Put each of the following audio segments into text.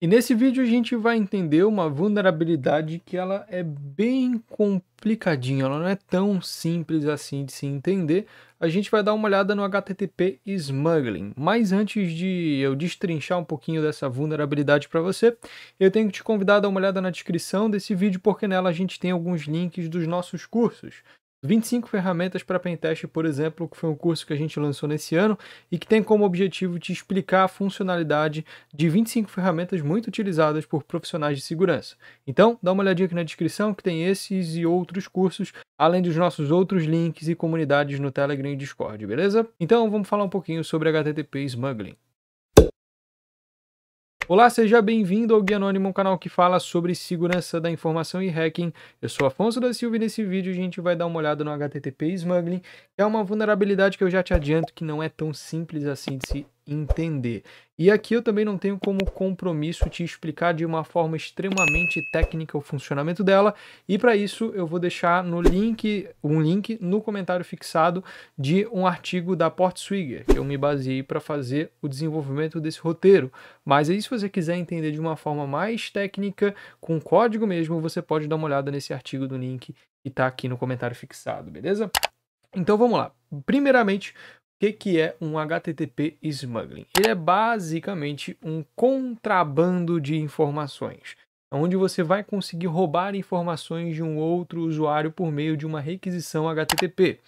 E nesse vídeo a gente vai entender uma vulnerabilidade que ela é bem complicadinha, ela não é tão simples assim de se entender. A gente vai dar uma olhada no HTTP Smuggling. Mas antes de eu destrinchar um pouquinho dessa vulnerabilidade para você, eu tenho que te convidar a dar uma olhada na descrição desse vídeo porque nela a gente tem alguns links dos nossos cursos. 25 ferramentas para pentest, por exemplo, que foi um curso que a gente lançou nesse ano e que tem como objetivo te explicar a funcionalidade de 25 ferramentas muito utilizadas por profissionais de segurança. Então, dá uma olhadinha aqui na descrição que tem esses e outros cursos, além dos nossos outros links e comunidades no Telegram e Discord, beleza? Então, vamos falar um pouquinho sobre HTTP Smuggling. Olá, seja bem-vindo ao Guia Anônimo, um canal que fala sobre segurança da informação e hacking. Eu sou Afonso da Silva e nesse vídeo a gente vai dar uma olhada no HTTP Smuggling, que é uma vulnerabilidade que eu já te adianto que não é tão simples assim de se entender. E aqui eu também não tenho como compromisso te explicar de uma forma extremamente técnica o funcionamento dela, e para isso eu vou deixar no link, um link no comentário fixado de um artigo da Port Swigger, que eu me baseei para fazer o desenvolvimento desse roteiro. Mas aí se você quiser entender de uma forma mais técnica, com código mesmo, você pode dar uma olhada nesse artigo do link que está aqui no comentário fixado, beleza? Então vamos lá. Primeiramente, o que, que é um HTTP smuggling? Ele é basicamente um contrabando de informações, onde você vai conseguir roubar informações de um outro usuário por meio de uma requisição HTTP.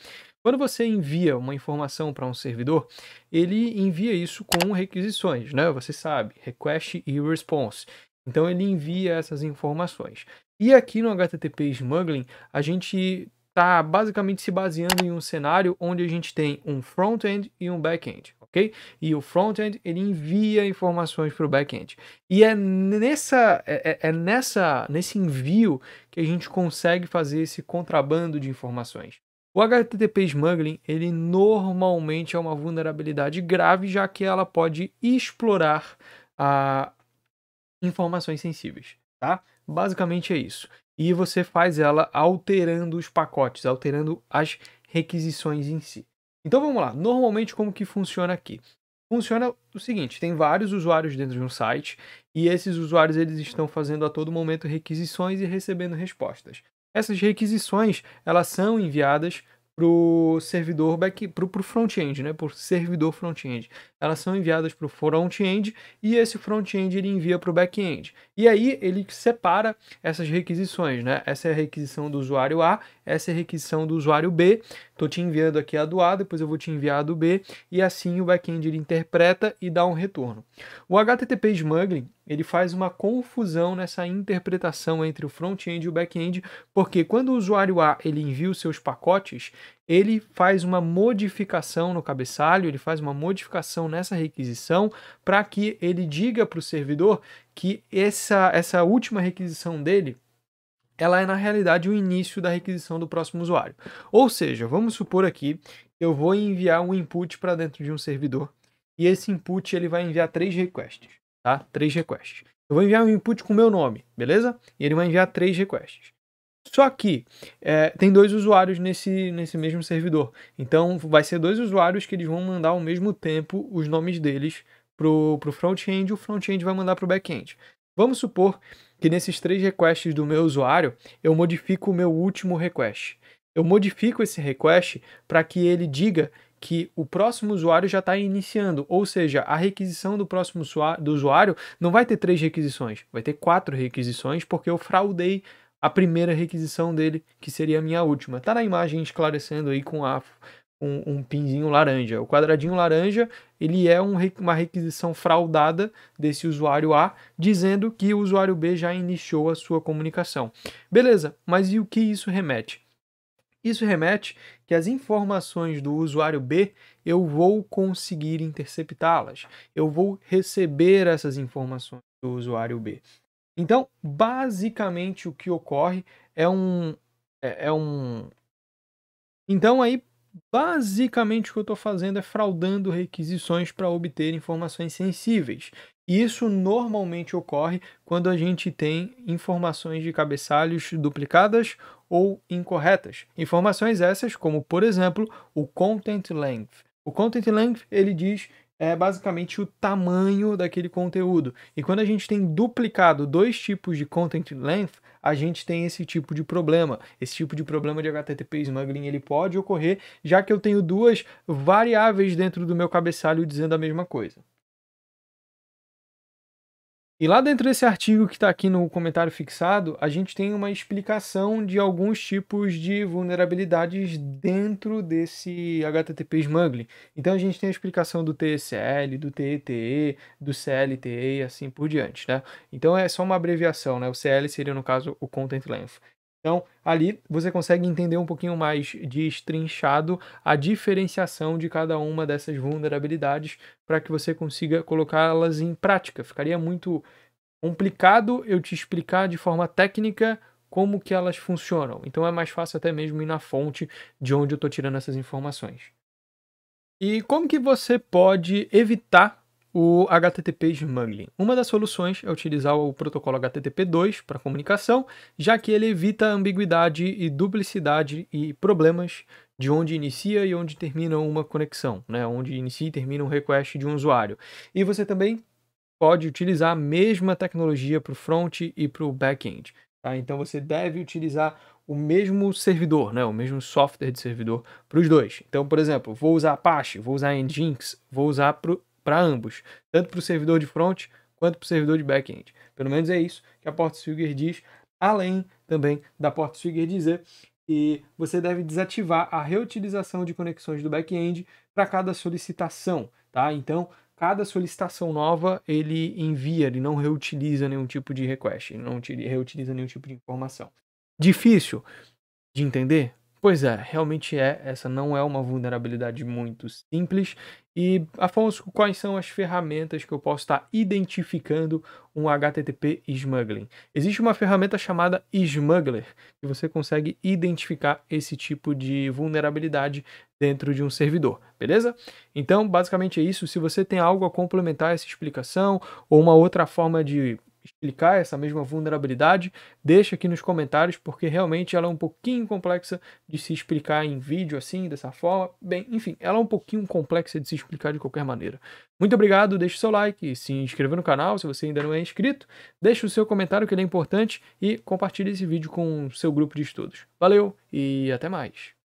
Quando você envia uma informação para um servidor, ele envia isso com requisições, né? Você sabe, request e response. Então ele envia essas informações. E aqui no HTTP Smuggling, a gente está basicamente se baseando em um cenário onde a gente tem um front-end e um back-end, ok? E o front-end ele envia informações para o back-end. E é nessa, é, é, é, nessa, nesse envio que a gente consegue fazer esse contrabando de informações. O HTTP smuggling ele normalmente é uma vulnerabilidade grave, já que ela pode explorar a ah, informações sensíveis, tá? Basicamente é isso e você faz ela alterando os pacotes, alterando as requisições em si. Então vamos lá, normalmente como que funciona aqui? Funciona o seguinte, tem vários usuários dentro de um site e esses usuários eles estão fazendo a todo momento requisições e recebendo respostas. Essas requisições, elas são enviadas o servidor back, para o front-end, né? Pro servidor front-end. Elas são enviadas o front-end e esse front-end ele envia o back-end. E aí ele separa essas requisições, né? Essa é a requisição do usuário A, essa é a requisição do usuário B. Estou te enviando aqui a do A, depois eu vou te enviar a do B, e assim o backend ele interpreta e dá um retorno. O HTTP Smuggling ele faz uma confusão nessa interpretação entre o front-end e o back-end, porque quando o usuário A ele envia os seus pacotes, ele faz uma modificação no cabeçalho, ele faz uma modificação nessa requisição para que ele diga para o servidor que essa, essa última requisição dele ela é na realidade o início da requisição do próximo usuário. Ou seja, vamos supor aqui, eu vou enviar um input para dentro de um servidor e esse input ele vai enviar três requests, tá? Três requests. Eu vou enviar um input com meu nome, beleza? E ele vai enviar três requests. Só que é, tem dois usuários nesse, nesse mesmo servidor. Então vai ser dois usuários que eles vão mandar ao mesmo tempo os nomes deles pro, pro front-end e o front-end vai mandar pro back-end. Vamos supor que nesses três requests do meu usuário, eu modifico o meu último request. Eu modifico esse request para que ele diga que o próximo usuário já está iniciando, ou seja, a requisição do próximo do usuário não vai ter três requisições, vai ter quatro requisições, porque eu fraudei a primeira requisição dele, que seria a minha última. Está na imagem esclarecendo aí com a um, um pinzinho laranja. O quadradinho laranja ele é um, uma requisição fraudada desse usuário A, dizendo que o usuário B já iniciou a sua comunicação. Beleza, mas e o que isso remete? Isso remete que as informações do usuário B eu vou conseguir interceptá-las, eu vou receber essas informações do usuário B. Então, basicamente o que ocorre é um é, é um então aí Basicamente, o que eu estou fazendo é fraudando requisições para obter informações sensíveis. isso normalmente ocorre quando a gente tem informações de cabeçalhos duplicadas ou incorretas. Informações essas, como por exemplo o content length. O content length ele diz é basicamente o tamanho daquele conteúdo. E quando a gente tem duplicado dois tipos de content length, a gente tem esse tipo de problema. Esse tipo de problema de HTTP smuggling ele pode ocorrer, já que eu tenho duas variáveis dentro do meu cabeçalho dizendo a mesma coisa. E lá dentro desse artigo que está aqui no comentário fixado, a gente tem uma explicação de alguns tipos de vulnerabilidades dentro desse HTTP smuggling. Então a gente tem a explicação do TSL, do TETE, do CLTE e assim por diante, né? Então é só uma abreviação, né? O CL seria no caso o content length. Então, ali você consegue entender um pouquinho mais de estrinchado a diferenciação de cada uma dessas vulnerabilidades para que você consiga colocá-las em prática. Ficaria muito complicado eu te explicar de forma técnica como que elas funcionam. Então é mais fácil até mesmo ir na fonte de onde eu estou tirando essas informações. E como que você pode evitar o HTTP Smuggling. Uma das soluções é utilizar o protocolo HTTP2 para comunicação, já que ele evita ambiguidade e duplicidade e problemas de onde inicia e onde termina uma conexão, né? onde inicia e termina um request de um usuário. E você também pode utilizar a mesma tecnologia para o front e para o back-end. Tá? Então você deve utilizar o mesmo servidor, né? o mesmo software de servidor para os dois. Então, por exemplo, vou usar Apache, vou usar Nginx, vou usar pro para ambos, tanto para o servidor de front quanto para o servidor de back-end. Pelo menos é isso que a Portswigger diz, além também da Portswigger dizer que você deve desativar a reutilização de conexões do back-end para cada solicitação, tá? Então, cada solicitação nova ele envia, ele não reutiliza nenhum tipo de request, ele não reutiliza nenhum tipo de informação. Difícil de entender? Pois é, realmente é. Essa não é uma vulnerabilidade muito simples e, Afonso, quais são as ferramentas que eu posso estar identificando um HTTP smuggling? Existe uma ferramenta chamada Smuggler, que você consegue identificar esse tipo de vulnerabilidade dentro de um servidor, beleza? Então, basicamente é isso. Se você tem algo a complementar essa explicação ou uma outra forma de explicar essa mesma vulnerabilidade, deixa aqui nos comentários, porque realmente ela é um pouquinho complexa de se explicar em vídeo assim, dessa forma. Bem, enfim, ela é um pouquinho complexa de se explicar de qualquer maneira. Muito obrigado, deixe seu like, se inscreva no canal se você ainda não é inscrito, deixe o seu comentário que ele é importante e compartilhe esse vídeo com o seu grupo de estudos. Valeu e até mais!